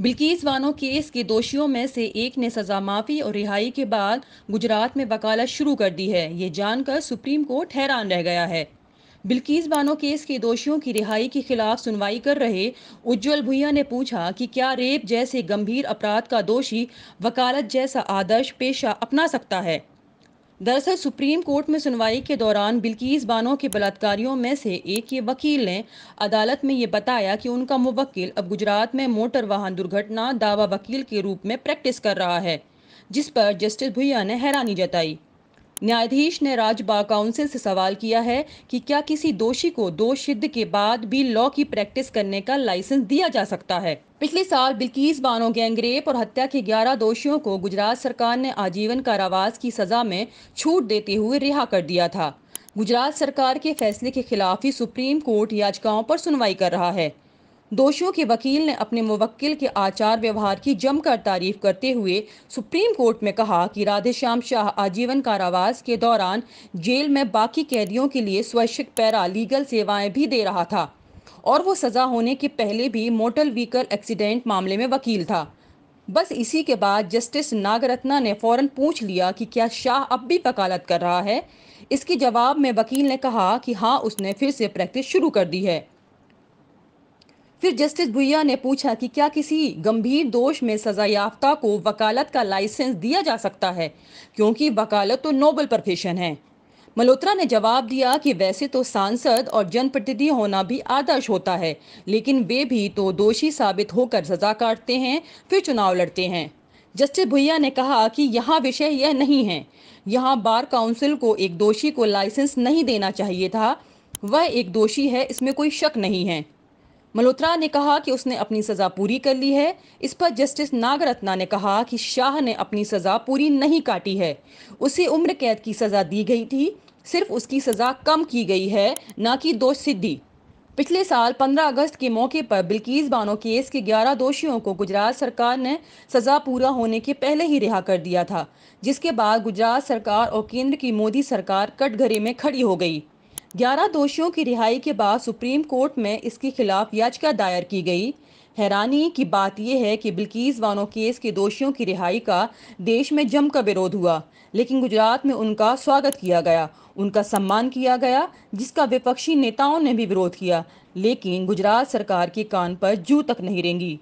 Bilkis वानो case के दोषियों में से एक ने सजा माफी और रिहाई के बाद गुजरात में वकालत शुरू कर दी है ये जानकर सुप्रीम कोर्ट हैरान रह गया है बिल्किस बानो केस के दोषियों की रिहाई के खिलाफ सुनवाई कर रहे उज्जवल भुया ने पूछा कि क्या रेप जैसे गंभीर अपराध का दोषी वकालत जैसा आदर्श पेशा अपना सकता है दरअसल सुप्रीम कोर्ट में सुनवाई के दौरान बिल्कीस बानो के बलात्कारियों में से एक के वकील ने अदालत में ये बताया कि उनका मुवक्किल अब गुजरात में मोटर वाहन दुर्घटना दावा वकील के रूप में प्रैक्टिस कर रहा है जिस पर जस्टिस भुया ने हैरानी जताई न्यायाधीश ने राज्य बार काउंसिल से सवाल किया है कि क्या किसी दोषी को दोष सिद्ध के बाद भी लॉ की प्रैक्टिस करने का लाइसेंस दिया जा सकता है पिछले साल बिल्कीस बानो गैंगरेप और हत्या के 11 दोषियों को गुजरात सरकार ने आजीवन कारावास की सजा में छूट देते हुए रिहा कर दिया था गुजरात सरकार के फैसले के खिलाफ ही सुप्रीम कोर्ट याचिकाओं पर सुनवाई कर रहा है दोषियों के वकील ने अपने मुवक्किल के आचार व्यवहार की जमकर तारीफ करते हुए सुप्रीम कोर्ट में कहा कि राधेश्याम शाह आजीवन कारावास के दौरान जेल में बाकी कैदियों के लिए स्वैच्छिक पैरा लीगल सेवाएं भी दे रहा था और वो सज़ा होने के पहले भी मोटर व्हीकल एक्सीडेंट मामले में वकील था बस इसी के बाद जस्टिस नागरत्ना ने फौरन पूछ लिया कि क्या शाह अब भी वकालत कर रहा है इसके जवाब में वकील ने कहा कि हाँ उसने फिर से प्रैक्टिस शुरू कर दी है फिर जस्टिस भुइया ने पूछा कि क्या किसी गंभीर दोष में सजा याफ्ता को वकालत का लाइसेंस दिया जा सकता है क्योंकि वकालत तो नोबल प्रोफेशन है मल्होत्रा ने जवाब दिया कि वैसे तो सांसद और जनप्रतिनिधि होना भी आदर्श होता है लेकिन वे भी तो दोषी साबित होकर सजा काटते हैं फिर चुनाव लड़ते हैं जस्टिस भुइया ने कहा कि यहाँ विषय यह नहीं है यहाँ बार काउंसिल को एक दोषी को लाइसेंस नहीं देना चाहिए था वह एक दोषी है इसमें कोई शक नहीं है मल्होत्रा ने कहा कि उसने अपनी सजा पूरी कर ली है इस पर जस्टिस नागरत्ना ने कहा कि शाह ने अपनी सजा पूरी नहीं काटी है उसे उम्र कैद की सजा दी गई थी सिर्फ उसकी सजा कम की गई है न कि दोष सिद्धि पिछले साल 15 अगस्त के मौके पर बिल्कीस बानो केस के 11 दोषियों को गुजरात सरकार ने सजा पूरा होने के पहले ही रिहा कर दिया था जिसके बाद गुजरात सरकार और केंद्र की मोदी सरकार कटघरे में खड़ी हो गई ग्यारह दोषियों की रिहाई के बाद सुप्रीम कोर्ट में इसके खिलाफ याचिका दायर की गई हैरानी की बात यह है कि बिल्कीज वानो केस के दोषियों की रिहाई का देश में जमकर विरोध हुआ लेकिन गुजरात में उनका स्वागत किया गया उनका सम्मान किया गया जिसका विपक्षी नेताओं ने भी विरोध किया लेकिन गुजरात सरकार के कान पर जू तक नहीं रेंगी